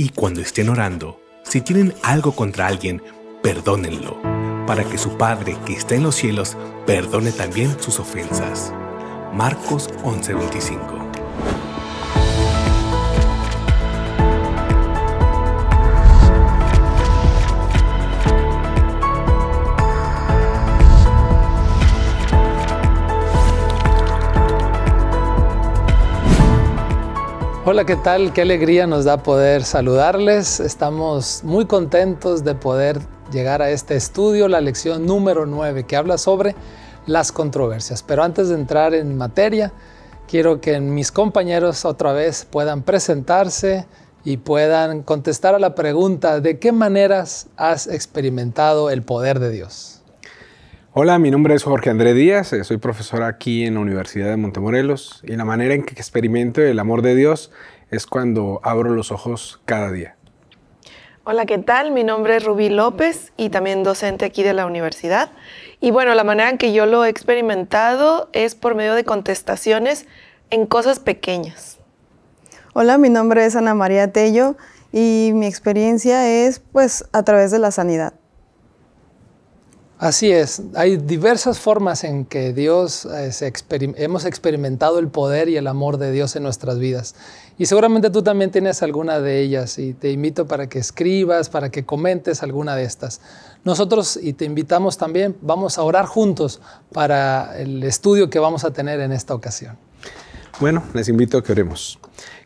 Y cuando estén orando, si tienen algo contra alguien, perdónenlo, para que su Padre que está en los cielos perdone también sus ofensas. Marcos 11:25 Hola, ¿qué tal? Qué alegría nos da poder saludarles. Estamos muy contentos de poder llegar a este estudio, la lección número 9, que habla sobre las controversias. Pero antes de entrar en materia, quiero que mis compañeros otra vez puedan presentarse y puedan contestar a la pregunta de qué maneras has experimentado el poder de Dios. Hola, mi nombre es Jorge Andrés Díaz, eh, soy profesor aquí en la Universidad de Montemorelos y la manera en que experimento el amor de Dios es cuando abro los ojos cada día. Hola, ¿qué tal? Mi nombre es Rubí López y también docente aquí de la universidad. Y bueno, la manera en que yo lo he experimentado es por medio de contestaciones en cosas pequeñas. Hola, mi nombre es Ana María Tello y mi experiencia es pues a través de la sanidad. Así es, hay diversas formas en que Dios eh, hemos experimentado el poder y el amor de Dios en nuestras vidas. Y seguramente tú también tienes alguna de ellas y te invito para que escribas, para que comentes alguna de estas. Nosotros, y te invitamos también, vamos a orar juntos para el estudio que vamos a tener en esta ocasión. Bueno, les invito a que oremos.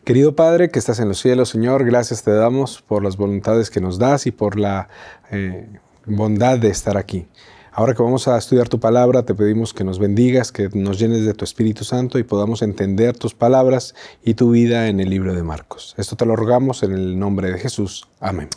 Querido Padre que estás en los cielos, Señor, gracias te damos por las voluntades que nos das y por la... Eh, bondad de estar aquí. Ahora que vamos a estudiar tu palabra, te pedimos que nos bendigas, que nos llenes de tu Espíritu Santo y podamos entender tus palabras y tu vida en el libro de Marcos. Esto te lo rogamos en el nombre de Jesús. Amén.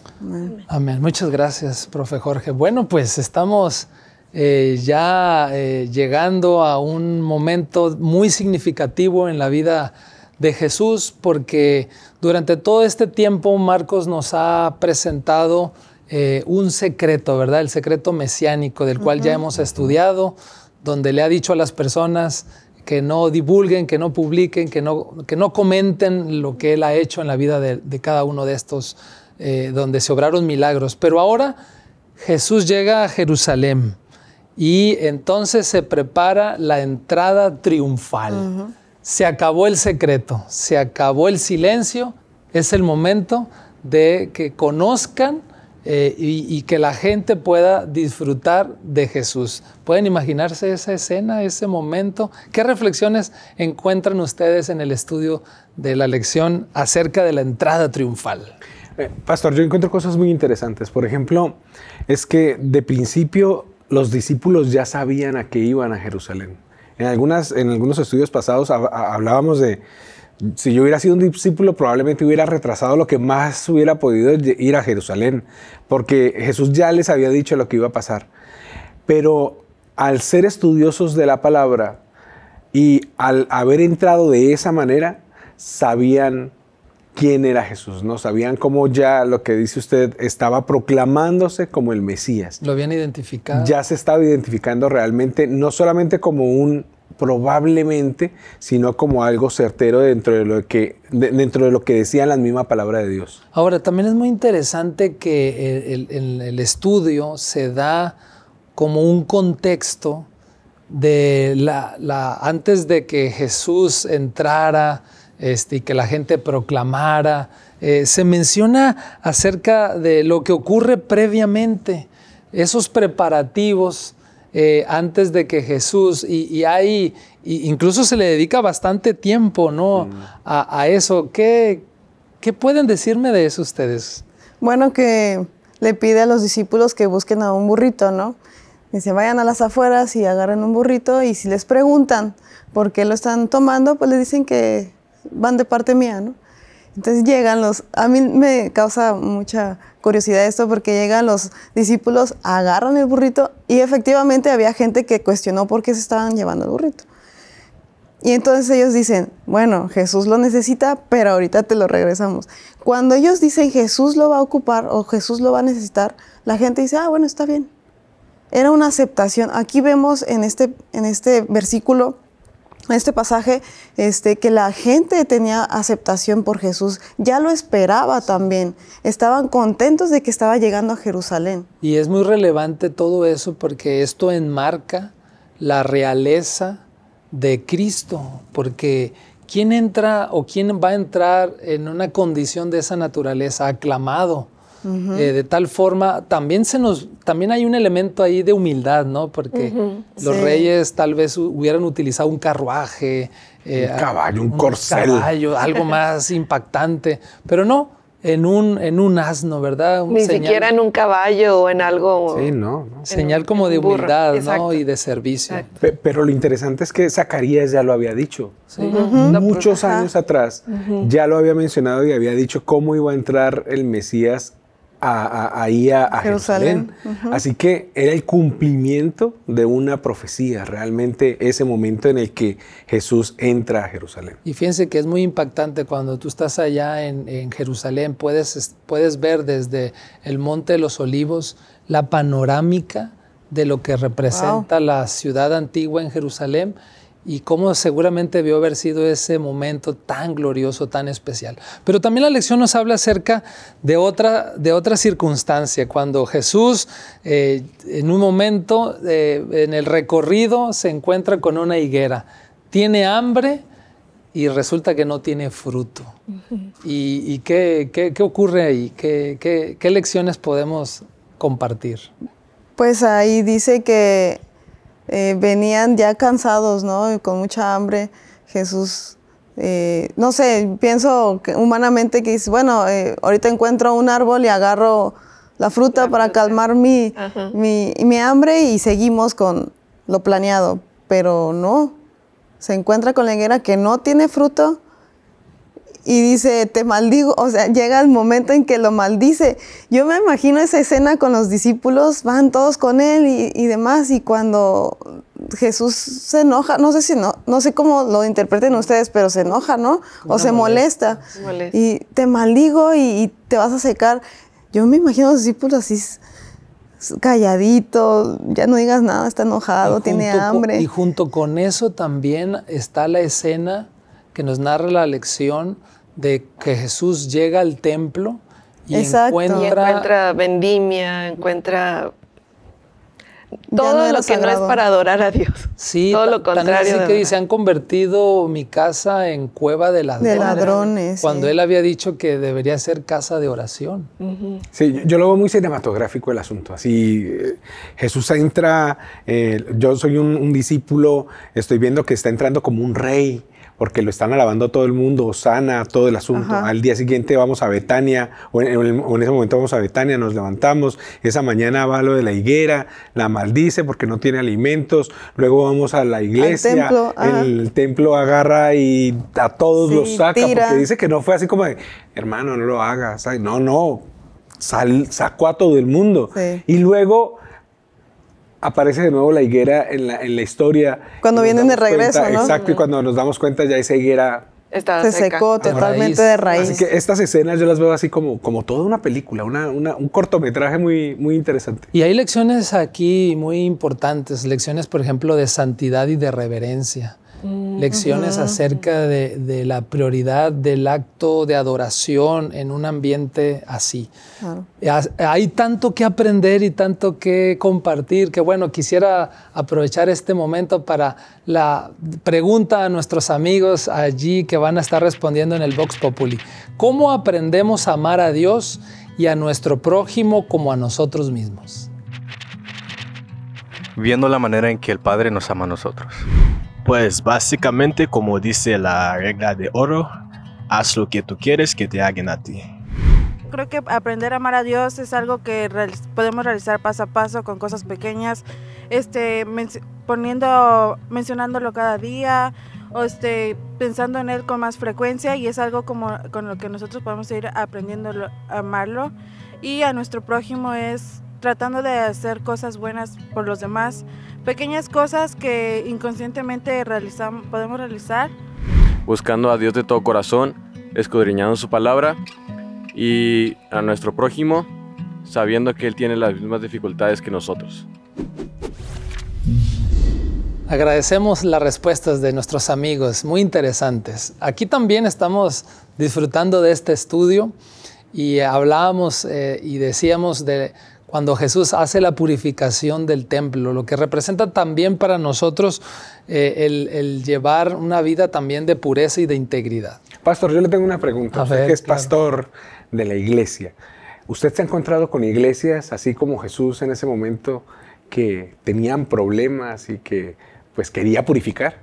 Amén. Muchas gracias, profe Jorge. Bueno, pues estamos eh, ya eh, llegando a un momento muy significativo en la vida de Jesús, porque durante todo este tiempo Marcos nos ha presentado eh, un secreto, ¿verdad? El secreto mesiánico del cual ya hemos estudiado, donde le ha dicho a las personas que no divulguen, que no publiquen, que no, que no comenten lo que él ha hecho en la vida de, cada uno de estos, eh, donde se obraron milagros. Pero ahora Jesús llega a Jerusalén y entonces se prepara la entrada triunfal. Se acabó el secreto, se acabó el silencio, es el momento de que conozcan eh, y, que la gente pueda disfrutar de Jesús. ¿Pueden imaginarse esa escena, ese momento? ¿Qué reflexiones encuentran ustedes en el estudio de la lección acerca de la entrada triunfal? Eh, pastor, yo encuentro cosas muy interesantes. Por ejemplo, es que de principio los discípulos ya sabían a qué iban a Jerusalén. En, algunas, en algunos estudios pasados hablábamos de, si yo hubiera sido un discípulo, probablemente hubiera retrasado lo que más hubiera podido ir a Jerusalén, porque Jesús ya les había dicho lo que iba a pasar. Pero al ser estudiosos de la palabra y al haber entrado de esa manera, sabían quién era Jesús, ¿no? Sabían cómo ya lo que dice usted estaba proclamándose como el Mesías. Lo habían identificado. Ya se estaba identificando realmente, no solamente como un probablemente, sino como algo certero dentro de lo que, dentro de lo que decía la misma palabra de Dios. Ahora, también es muy interesante que eh, el, estudio se da como un contexto de la, antes de que Jesús entrara este, y que la gente proclamara, eh, se menciona acerca de lo que ocurre previamente, esos preparativos eh, antes de que Jesús, y, hay, incluso se le dedica bastante tiempo ¿no? Mm. A, eso. ¿Qué, ¿Qué pueden decirme de eso ustedes? Bueno, que le pide a los discípulos que busquen a un burrito, ¿no? se vayan a las afueras y agarren un burrito y si les preguntan por qué lo están tomando, pues les dicen que van de parte mía, ¿no? Entonces llegan los, a mí me causa mucha curiosidad esto porque llegan los discípulos, agarran el burrito y efectivamente había gente que cuestionó por qué se estaban llevando el burrito. Y entonces ellos dicen, bueno, Jesús lo necesita, pero ahorita te lo regresamos. Cuando ellos dicen Jesús lo va a ocupar o Jesús lo va a necesitar, la gente dice, ah, bueno, está bien. Era una aceptación. Aquí vemos en este, en este versículo este pasaje, este, que la gente tenía aceptación por Jesús, ya lo esperaba también, estaban contentos de que estaba llegando a Jerusalén. Y es muy relevante todo eso porque esto enmarca la realeza de Cristo, porque ¿quién entra o quién va a entrar en una condición de esa naturaleza? Aclamado, eh, de tal forma, también se nos, también hay un elemento ahí de humildad, ¿no? Porque los reyes tal vez hubieran utilizado un carruaje, eh, un caballo, un, un caballo, algo más impactante, pero no, en un, en un asno, ¿verdad? Ni siquiera en un caballo o en algo. Sí, no. Señal como de humildad, ¿no? Y de servicio. Pero lo interesante es que Zacarías ya lo había dicho. Muchos años atrás ya lo había mencionado y había dicho cómo iba a entrar el Mesías a, ahí a, Jerusalén. Así que era el cumplimiento de una profecía, realmente ese momento en el que Jesús entra a Jerusalén. Y fíjense que es muy impactante cuando tú estás allá en, Jerusalén, puedes, puedes ver desde el Monte de los Olivos la panorámica de lo que representa la ciudad antigua en Jerusalén y cómo seguramente debió haber sido ese momento tan glorioso, tan especial. Pero también la lección nos habla acerca de otra, de otra circunstancia, cuando Jesús eh, en un momento eh, en el recorrido se encuentra con una higuera, tiene hambre y resulta que no tiene fruto. ¿Y, qué, qué, ocurre ahí? qué lecciones podemos compartir? Pues ahí dice que eh, venían ya cansados, ¿no? Y con mucha hambre. Jesús, eh, no sé, pienso humanamente que dice, bueno, eh, ahorita encuentro un árbol y agarro la fruta para calmar mi, mi, mi, hambre y seguimos con lo planeado. Pero no, se encuentra con la higuera que no tiene fruto y dice, te maldigo, o sea, llega el momento en que lo maldice. Yo me imagino esa escena con los discípulos, van todos con él y, y demás, y cuando Jesús se enoja, no sé si no, no sé cómo lo interpreten ustedes, pero se enoja, ¿no? O se molesta. Y te maldigo y, te vas a secar. Yo me imagino a los discípulos así calladitos, ya no digas nada, está enojado, tiene hambre. y junto con eso también está la escena que nos narra la lección de que Jesús llega al templo y, encuentra, y encuentra, vendimia, encuentra todo lo que no es para adorar a Dios. Sí, todo lo contrario. que dice, han convertido mi casa en cueva de ladrones. ladrones cuando él había dicho que debería ser casa de oración. Sí, yo lo veo muy cinematográfico el asunto. Así eh, Jesús entra, eh, yo soy un, un, discípulo, estoy viendo que está entrando como un rey porque lo están alabando a todo el mundo, sana todo el asunto. Al día siguiente vamos a Betania, o en, ese momento vamos a Betania, nos levantamos, esa mañana va lo de la higuera, la maldice porque no tiene alimentos, luego vamos a la iglesia, el templo agarra y a todos los saca, porque dice que no fue así como de, hermano, no lo hagas, no, no, sacó a todo el mundo. Y luego aparece de nuevo la higuera en la, historia. Cuando vienen de regreso, Exacto, y cuando nos damos cuenta ya esa higuera se secó totalmente de raíz. Así que estas escenas yo las veo así como, como toda una película, un cortometraje muy, muy interesante. Y hay lecciones aquí muy importantes, lecciones por ejemplo de santidad y de reverencia. Mm, lecciones acerca de, la prioridad del acto de adoración en un ambiente así. Hay tanto que aprender y tanto que compartir que bueno, quisiera aprovechar este momento para la pregunta a nuestros amigos allí que van a estar respondiendo en el Vox Populi. ¿Cómo aprendemos a amar a Dios y a nuestro prójimo como a nosotros mismos? Viendo la manera en que el Padre nos ama a nosotros. Pues básicamente como dice la regla de oro, haz lo que tú quieres que te hagan a ti. Creo que aprender a amar a Dios es algo que podemos realizar paso a paso con cosas pequeñas, este, poniendo, mencionándolo cada día, o este, pensando en él con más frecuencia y es algo como con lo que nosotros podemos ir aprendiendo a amarlo y a nuestro prójimo es tratando de hacer cosas buenas por los demás, pequeñas cosas que inconscientemente realizamos, podemos realizar. Buscando a Dios de todo corazón, escudriñando su palabra y a nuestro prójimo, sabiendo que Él tiene las mismas dificultades que nosotros. Agradecemos las respuestas de nuestros amigos, muy interesantes. Aquí también estamos disfrutando de este estudio y hablábamos eh, y decíamos de cuando Jesús hace la purificación del templo, lo que representa también para nosotros eh, el, llevar una vida también de pureza y de integridad. Pastor, yo le tengo una pregunta. usted es pastor de la iglesia. ¿Usted se ha encontrado con iglesias así como Jesús en ese momento que tenían problemas y que pues quería purificar?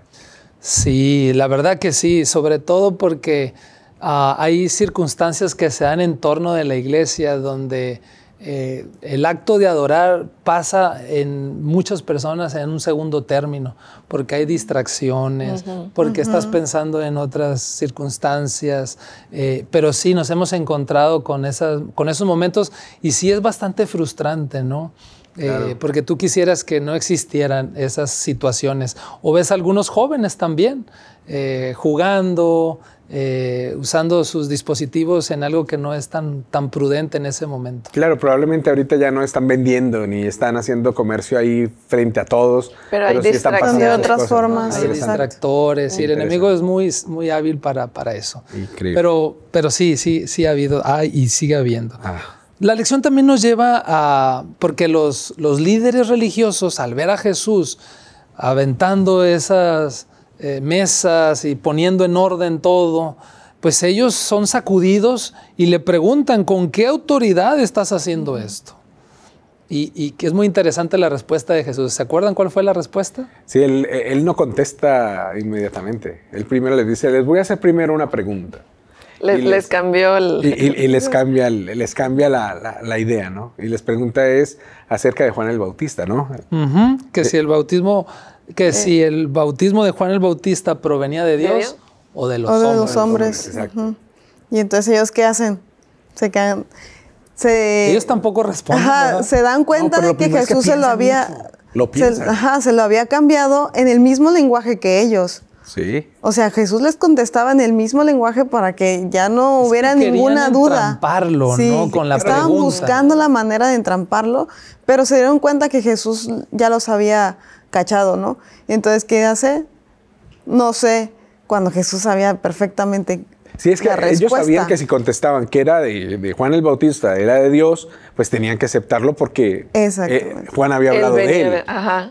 Sí, la verdad que sí, sobre todo porque ah, hay circunstancias que se dan en torno de la iglesia donde eh, el acto de adorar pasa en muchas personas en un segundo término, porque hay distracciones, porque estás pensando en otras circunstancias, eh, pero sí nos hemos encontrado con, esas, con esos momentos y sí es bastante frustrante, ¿no? Eh, porque tú quisieras que no existieran esas situaciones. O ves a algunos jóvenes también jugando, eh, usando sus dispositivos en algo que no es tan, tan prudente en ese momento. Claro, probablemente ahorita ya no están vendiendo ni están haciendo comercio ahí frente a todos. Pero, hay de otras formas. Hay distractores y el enemigo es muy, muy hábil para, para eso. Increíble. Pero, pero sí, sí, sí ha habido y sigue habiendo. Ah. La lección también nos lleva a, porque los, los líderes religiosos al ver a Jesús aventando esas eh, mesas y poniendo en orden todo, pues ellos son sacudidos y le preguntan, ¿con qué autoridad estás haciendo esto? Y, que es muy interesante la respuesta de Jesús. ¿Se acuerdan cuál fue la respuesta? Sí, él, no contesta inmediatamente. Él primero les dice, les voy a hacer primero una pregunta. Les, cambió el... Y, les cambia, les cambia la, idea, ¿no? Y les pregunta es acerca de Juan el Bautista, ¿no? que eh, si el bautismo que eh. si el bautismo de Juan el Bautista provenía de Dios, o de los o de Los hombres. Y entonces ellos qué hacen? Se quedan ellos tampoco responden. Ajá, se dan cuenta de que Jesús se lo había lo se, ajá, se lo había cambiado en el mismo lenguaje que ellos. Sí. O sea, Jesús les contestaba en el mismo lenguaje para que ya no hubiera ninguna duda. Entramparlo, ¿no? Con la estaban buscando la manera de entramparlo, pero se dieron cuenta que Jesús ya los había cachado, ¿no? Entonces, ¿qué hace? No sé, cuando Jesús sabía perfectamente si es que ellos sabían que si contestaban que era de, Juan el Bautista, era de Dios, pues tenían que aceptarlo porque eh, Juan había hablado de él.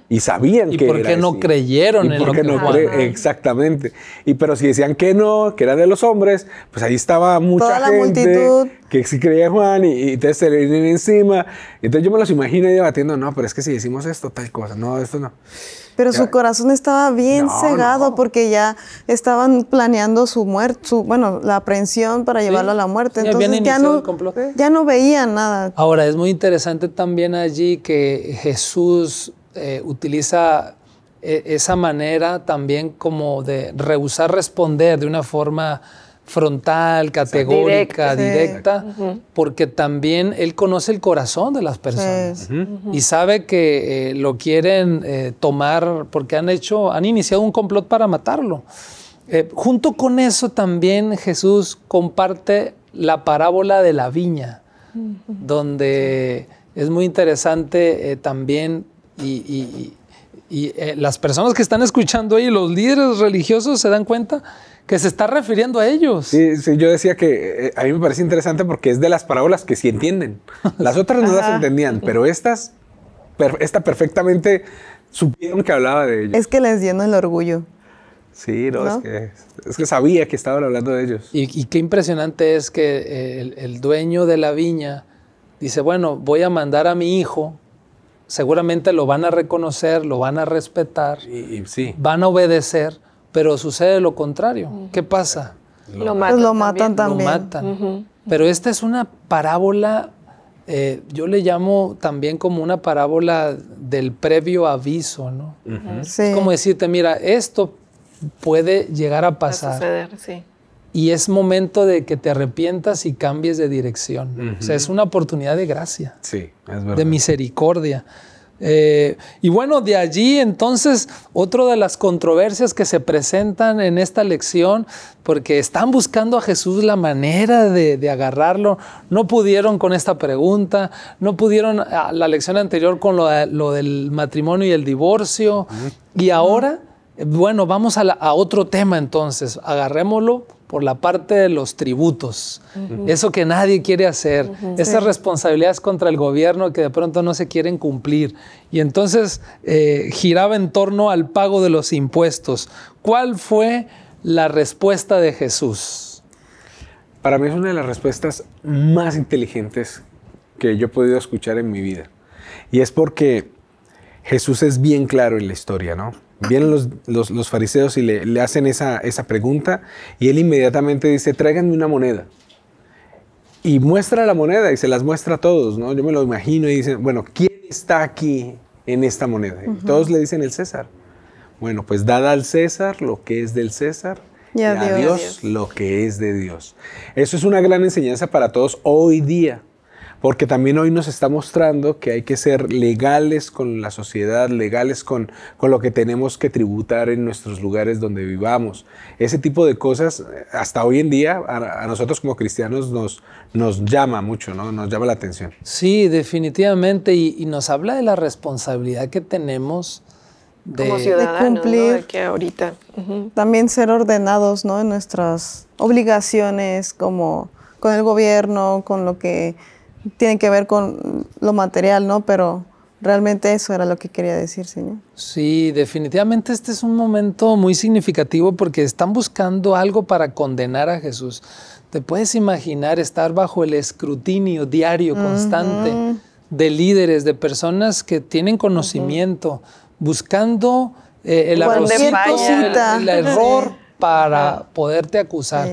Y sabían ¿Y que por qué no creyeron en que no Exactamente. Y pero si decían que no, que era de los hombres, pues ahí estaba mucha gente que sí creía Juan y, entonces se le vienen encima. Entonces yo me los imagino debatiendo, no, pero es que si decimos esto, tal cosa, no, esto no. Pero su corazón estaba bien cegado porque ya estaban planeando su muerte, bueno, la aprehensión para llevarlo a la muerte. Entonces ya no, ya no veían nada. Ahora, es muy interesante también allí que Jesús eh, utiliza eh, esa manera también como de rehusar responder de una forma frontal, categórica, directa, porque también él conoce el corazón de las personas y sabe que eh, lo quieren eh, tomar porque han hecho, han iniciado un complot para matarlo. Eh, junto con eso también Jesús comparte la parábola de la viña, donde es muy interesante también y, y las personas que están escuchando ahí, los líderes religiosos se dan cuenta que se está refiriendo a ellos. Sí, yo decía que eh, a mí me parece interesante porque es de las parábolas que sí entienden. Las otras no las entendían, pero estas, esta perfectamente supieron que hablaba de ellos. Es que les llenó el orgullo. Sí, no, Es, que, sabía que estaban hablando de ellos. Y, qué impresionante es que eh, el, dueño de la viña dice, bueno, voy a mandar a mi hijo, seguramente lo van a reconocer, lo van a respetar, van a obedecer, pero sucede lo contrario. ¿Qué pasa? Lo, matan, también. Pero esta es una parábola, eh, yo le llamo también como una parábola del previo aviso, ¿no? como decirte, mira, esto puede llegar a pasar. Puede suceder, sí. Y es momento de que te arrepientas y cambies de dirección. O sea, es una oportunidad de gracia. Sí, De misericordia. Eh, y bueno, de allí entonces, otra de las controversias que se presentan en esta lección, porque están buscando a Jesús la manera de, agarrarlo, no pudieron con esta pregunta, no pudieron ah, la lección anterior con lo, del matrimonio y el divorcio, y ahora, bueno, vamos a, a otro tema entonces, agarrémoslo por la parte de los tributos, eso que nadie quiere hacer, esas responsabilidades contra el gobierno que de pronto no se quieren cumplir. Y entonces eh, giraba en torno al pago de los impuestos. ¿Cuál fue la respuesta de Jesús? Para mí es una de las respuestas más inteligentes que yo he podido escuchar en mi vida. Y es porque Jesús es bien claro en la historia, ¿no? Vienen los, fariseos y le, hacen esa, pregunta y él inmediatamente dice, tráiganme una moneda. Y muestra la moneda y se las muestra a todos, ¿no? Yo me lo imagino y dicen, bueno, ¿quién está aquí en esta moneda? Todos le dicen el César. Bueno, pues dada al César lo que es del César y a, Dios lo que es de Dios. Eso es una gran enseñanza para todos hoy día porque también hoy nos está mostrando que hay que ser legales con la sociedad, legales con, con lo que tenemos que tributar en nuestros lugares donde vivamos. Ese tipo de cosas, eh, hasta hoy en día, a, nosotros como cristianos nos, nos llama mucho, ¿no? nos llama la atención. Sí, definitivamente, y, nos habla de la responsabilidad que tenemos. De, como de cumplir, que ahorita. También ser ordenados, ¿no? En nuestras obligaciones, como con el gobierno, con lo que tienen que ver con lo material, ¿no? Pero realmente eso era lo que quería decir, Señor. Sí, definitivamente este es un momento muy significativo porque están buscando algo para condenar a Jesús. Te puedes imaginar estar bajo el escrutinio diario, constante, de líderes, de personas que tienen conocimiento, buscando eh, el, el, el, error para poderte acusar.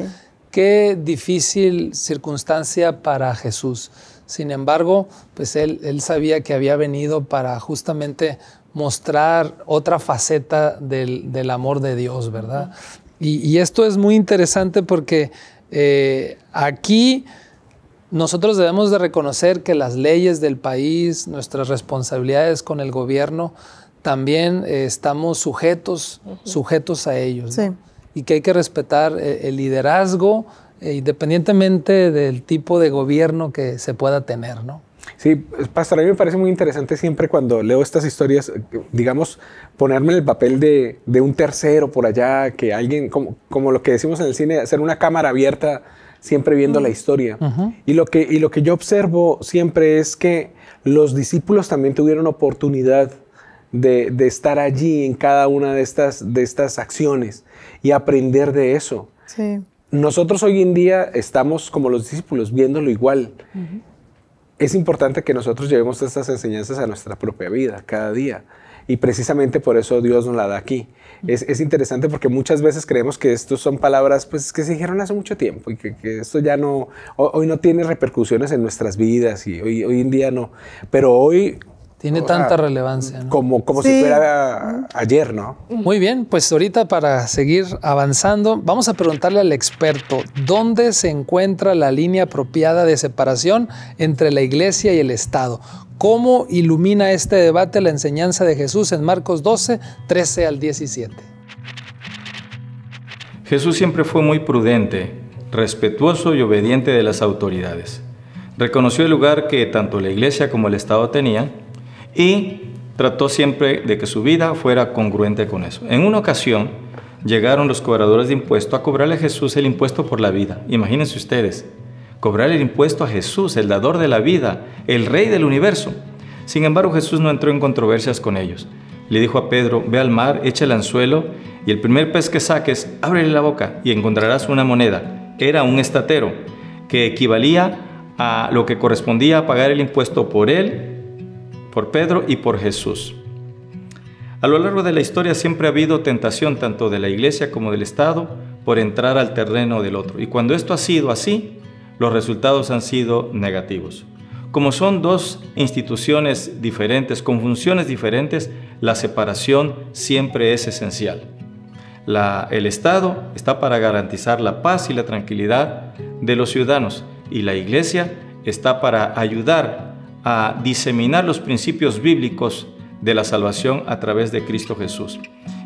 Qué difícil circunstancia para Jesús. Sin embargo, pues él, sabía que había venido para justamente mostrar otra faceta del, amor de Dios, ¿verdad? Y, esto es muy interesante porque eh, aquí nosotros debemos de reconocer que las leyes del país, nuestras responsabilidades con el gobierno, también eh, estamos sujetos, sujetos a ellos. Y que hay que respetar eh, el liderazgo, eh, independientemente del tipo de gobierno que se pueda tener, ¿no? Sí, Pastor, a mí me parece muy interesante siempre cuando leo estas historias, digamos, ponerme en el papel de, un tercero por allá, que alguien, como, lo que decimos en el cine, hacer una cámara abierta, siempre viendo la historia. y, lo que, yo observo siempre es que los discípulos también tuvieron oportunidad de, estar allí en cada una de estas, de estas acciones y aprender de eso. Sí nosotros hoy en día estamos como los discípulos viéndolo igual. Es importante que nosotros llevemos estas enseñanzas a nuestra propia vida cada día. Y precisamente por eso Dios nos la da aquí. es, interesante porque muchas veces creemos que estas son palabras pues, que se dijeron hace mucho tiempo y que, esto ya no, hoy, no tiene repercusiones en nuestras vidas y hoy, hoy en día no. Pero hoy tiene tanta relevancia. Como, como si fuera ayer, ¿no? Muy bien, pues ahorita para seguir avanzando, vamos a preguntarle al experto, ¿dónde se encuentra la línea apropiada de separación entre la iglesia y el Estado? ¿Cómo ilumina este debate la enseñanza de Jesús en Marcos 12, 13 al 17? Jesús siempre fue muy prudente, respetuoso y obediente de las autoridades. Reconoció el lugar que tanto la iglesia como el Estado tenían y trató siempre de que su vida fuera congruente con eso. En una ocasión llegaron los cobradores de impuestos a cobrarle a Jesús el impuesto por la vida. Imagínense ustedes, cobrar el impuesto a Jesús, el dador de la vida, el rey del universo. Sin embargo, Jesús no entró en controversias con ellos. Le dijo a Pedro, ve al mar, echa el anzuelo y el primer pez que saques, ábrele la boca y encontrarás una moneda. Era un estatero que equivalía a lo que correspondía a pagar el impuesto por él por Pedro y por Jesús. A lo largo de la historia siempre ha habido tentación tanto de la iglesia como del Estado por entrar al terreno del otro. Y cuando esto ha sido así, los resultados han sido negativos. Como son dos instituciones diferentes, con funciones diferentes, la separación siempre es esencial. el Estado está para garantizar la paz y la tranquilidad de los ciudadanos y la Iglesia está para ayudar a diseminar los principios bíblicos de la salvación a través de Cristo Jesús.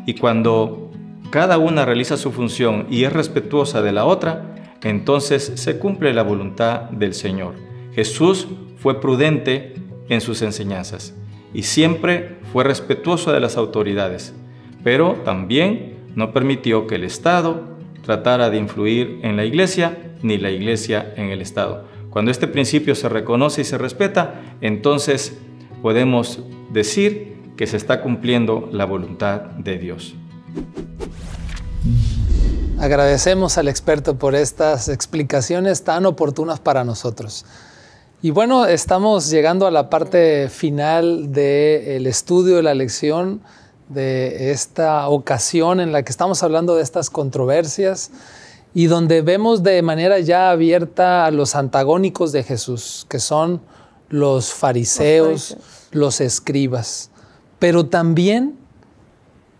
Y cuando cada una realiza su función y es respetuosa de la otra, entonces se cumple la voluntad del Señor. Jesús fue prudente en sus enseñanzas y siempre fue respetuoso de las autoridades, pero también no permitió que el Estado tratara de influir en la iglesia ni la iglesia en el Estado. Cuando este principio se reconoce y se respeta, entonces podemos decir que se está cumpliendo la voluntad de Dios. Agradecemos al experto por estas explicaciones tan oportunas para nosotros. Y bueno, estamos llegando a la parte final del estudio de la lección de esta ocasión en la que estamos hablando de estas controversias y donde vemos de manera ya abierta a los antagónicos de Jesús, que son los fariseos, los, escribas. Pero también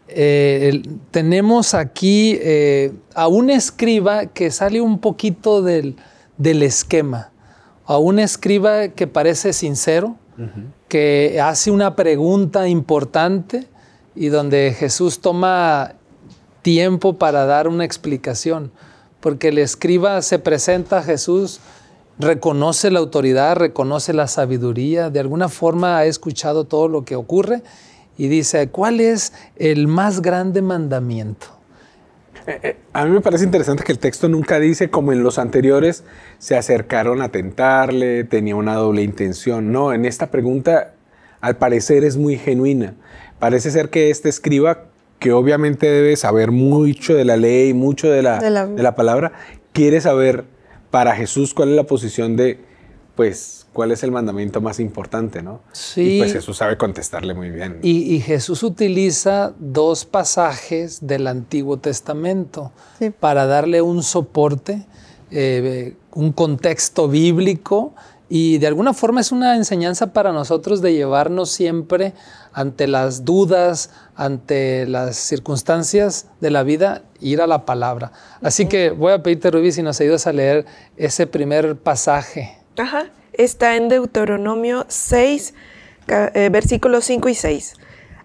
eh, tenemos aquí eh, a un escriba que sale un poquito del, esquema, a un escriba que parece sincero, que hace una pregunta importante y donde Jesús toma tiempo para dar una explicación porque el escriba se presenta a Jesús, reconoce la autoridad, reconoce la sabiduría, de alguna forma ha escuchado todo lo que ocurre y dice, ¿cuál es el más grande mandamiento? Eh, eh, a mí me parece interesante que el texto nunca dice, como en los anteriores, se acercaron a tentarle, tenía una doble intención. No, en esta pregunta al parecer es muy genuina. Parece ser que este escriba que obviamente debe saber mucho de la ley, mucho de la, de la... palabra, quiere saber para Jesús cuál es la posición de, pues, cuál es el mandamiento más importante, ¿no? Sí. Y pues Jesús sabe contestarle muy bien. Y, Jesús utiliza dos pasajes del Antiguo Testamento para darle un soporte, eh, un contexto bíblico y de alguna forma es una enseñanza para nosotros de llevarnos siempre ante las dudas, ante las circunstancias de la vida, ir a la palabra. Así que voy a pedirte, Rubí, si nos ayudas a leer ese primer pasaje. Ajá, está en Deuteronomio 6, eh, versículos 5 y 6.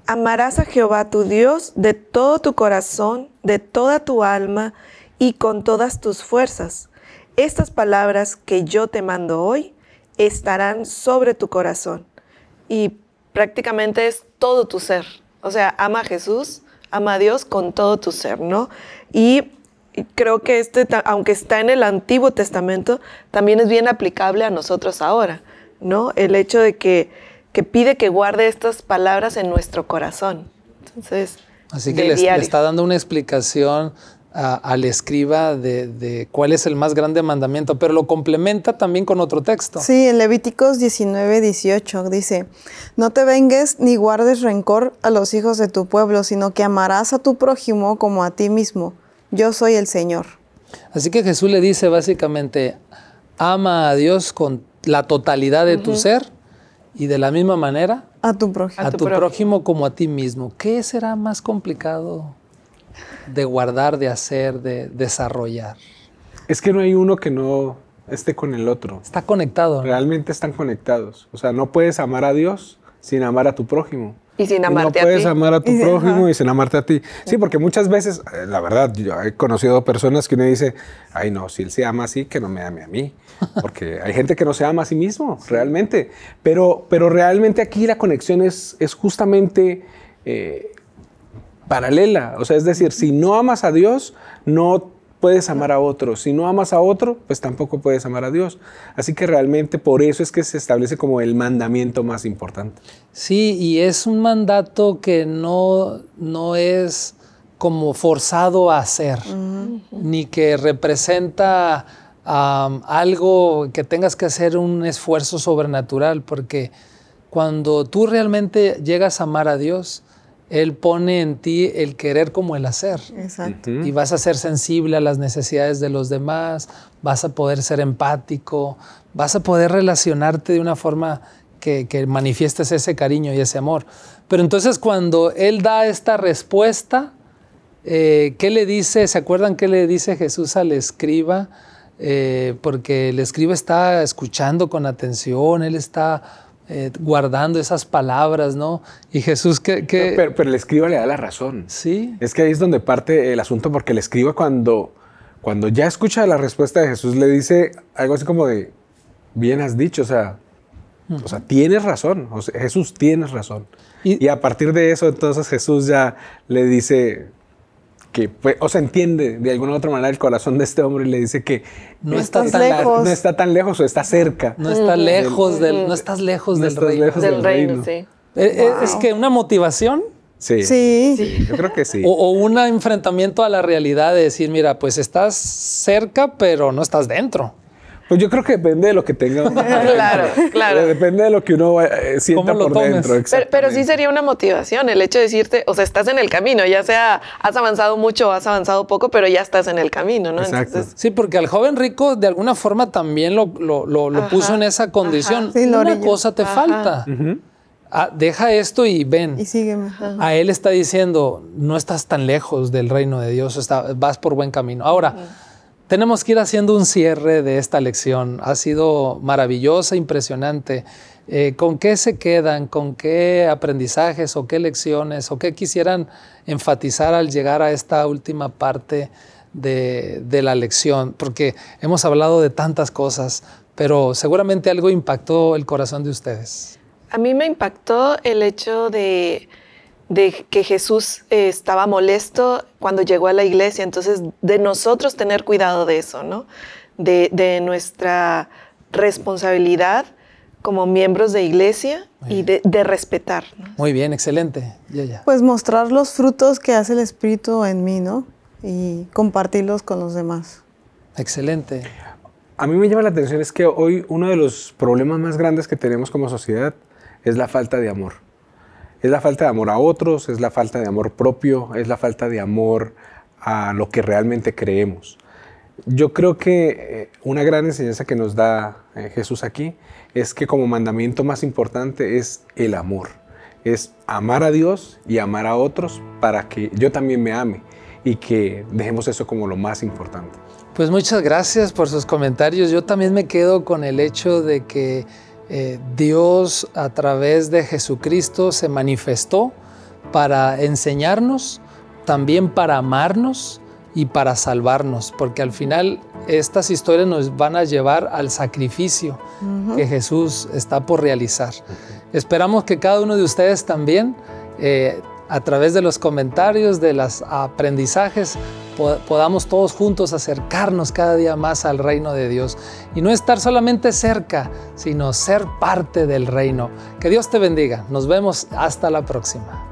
Amarás a Jehová tu Dios de todo tu corazón, de toda tu alma y con todas tus fuerzas. Estas palabras que yo te mando hoy estarán sobre tu corazón. Y prácticamente es todo tu ser. O sea, ama a Jesús, ama a Dios con todo tu ser, ¿no? Y creo que este, aunque está en el Antiguo Testamento, también es bien aplicable a nosotros ahora, ¿no? El hecho de que, que pide que guarde estas palabras en nuestro corazón. Entonces, Así que le, está dando una explicación al escriba de, cuál es el más grande mandamiento, pero lo complementa también con otro texto. Sí, en Levíticos 19, 18 dice, no te vengues ni guardes rencor a los hijos de tu pueblo, sino que amarás a tu prójimo como a ti mismo. Yo soy el Señor. Así que Jesús le dice básicamente, ama a Dios con la totalidad de tu ser y de la misma manera a tu tu, prójimo como a ti mismo. ¿Qué será más complicado? de guardar, de hacer, de desarrollar. Es que no hay uno que no esté con el otro. Está conectado. Realmente están conectados. O sea, no puedes amar a Dios sin amar a tu prójimo. Y sin amarte a ti. No puedes amar a tu prójimo y sin amarte a ti. Sí, porque muchas veces, eh, la verdad, yo he conocido personas que uno dice, ay no, si él se ama así, que no me ame a mí. Porque hay gente que no se ama a sí mismo, realmente. Pero, pero realmente aquí la conexión es, es justamente eh, paralela. O sea, es decir, si no amas a Dios, no puedes amar a otro. Si no amas a otro, pues tampoco puedes amar a Dios. Así que realmente por eso es que se establece como el mandamiento más importante. Sí, y es un mandato que no, no es como forzado a hacer, ni que representa algo que tengas que hacer un esfuerzo sobrenatural, porque cuando tú realmente llegas a amar a Dios, él pone en ti el querer como el hacer. Y vas a ser sensible a las necesidades de los demás, vas a poder ser empático, vas a poder relacionarte de una forma que, manifiestes ese cariño y ese amor. Pero entonces cuando Él da esta respuesta, eh, ¿qué le dice? ¿Se acuerdan qué le dice Jesús al escriba? Eh, porque el escriba está escuchando con atención, él está eh, guardando esas palabras, ¿no? Y Jesús ¿qué...? Pero, el escriba le da la razón. Sí. Es que ahí es donde parte el asunto, porque el escriba cuando, cuando ya escucha la respuesta de Jesús le dice algo así como de, bien has dicho, o sea, o sea tienes razón, Jesús tienes razón. y a partir de eso entonces Jesús ya le dice, que o se entiende de alguna u otra manera el corazón de este hombre y le dice que no, no está tan lejos o está cerca. No está lejos del, no estás lejos del, reino. Eh, eh, es que una motivación. Sí, sí. Yo creo que sí. O, o, un enfrentamiento a la realidad de decir, mira, pues estás cerca, pero no estás dentro. Pues yo creo que depende de lo que tenga. claro, claro. Eh, depende de lo que uno eh, sienta por tomes? dentro. Pero, sí sería una motivación el hecho de decirte, o sea, estás en el camino, ya sea has avanzado mucho o has avanzado poco, pero ya estás en el camino, ¿no? Sí, porque al joven rico de alguna forma también lo, puso en esa condición. Sí, una cosa te falta. Ah, deja esto y ven. Y sígueme. A él está diciendo, no estás tan lejos del reino de Dios, vas por buen camino. Ahora, tenemos que ir haciendo un cierre de esta lección. Ha sido maravillosa, impresionante. Eh, ¿Con qué se quedan? ¿Con qué aprendizajes o qué lecciones o qué quisieran enfatizar al llegar a esta última parte de, de la lección? Porque hemos hablado de tantas cosas, pero seguramente algo impactó el corazón de ustedes. A mí me impactó el hecho de de que Jesús eh, estaba molesto cuando llegó a la iglesia, entonces de nosotros tener cuidado de eso, ¿no? De, nuestra responsabilidad como miembros de iglesia y de, respetar. Muy bien, excelente. Pues mostrar los frutos que hace el Espíritu en mí, ¿no? Y compartirlos con los demás. Excelente. A mí me llama la atención es que hoy uno de los problemas más grandes que tenemos como sociedad es la falta de amor. Es la falta de amor a otros, es la falta de amor propio, es la falta de amor a lo que realmente creemos. Yo creo que eh, una gran enseñanza que nos da eh, Jesús aquí es que como mandamiento más importante es el amor. Es amar a Dios y amar a otros para que yo también me ame y que dejemos eso como lo más importante. Pues muchas gracias por sus comentarios. Yo también me quedo con el hecho de que eh, Dios a través de Jesucristo se manifestó para enseñarnos, también para amarnos y para salvarnos, porque al final estas historias nos van a llevar al sacrificio que Jesús está por realizar. Esperamos que cada uno de ustedes también, eh, a través de los comentarios, de los aprendizajes, podamos todos juntos acercarnos cada día más al reino de Dios y no estar solamente cerca, sino ser parte del reino. Que Dios te bendiga. Nos vemos hasta la próxima.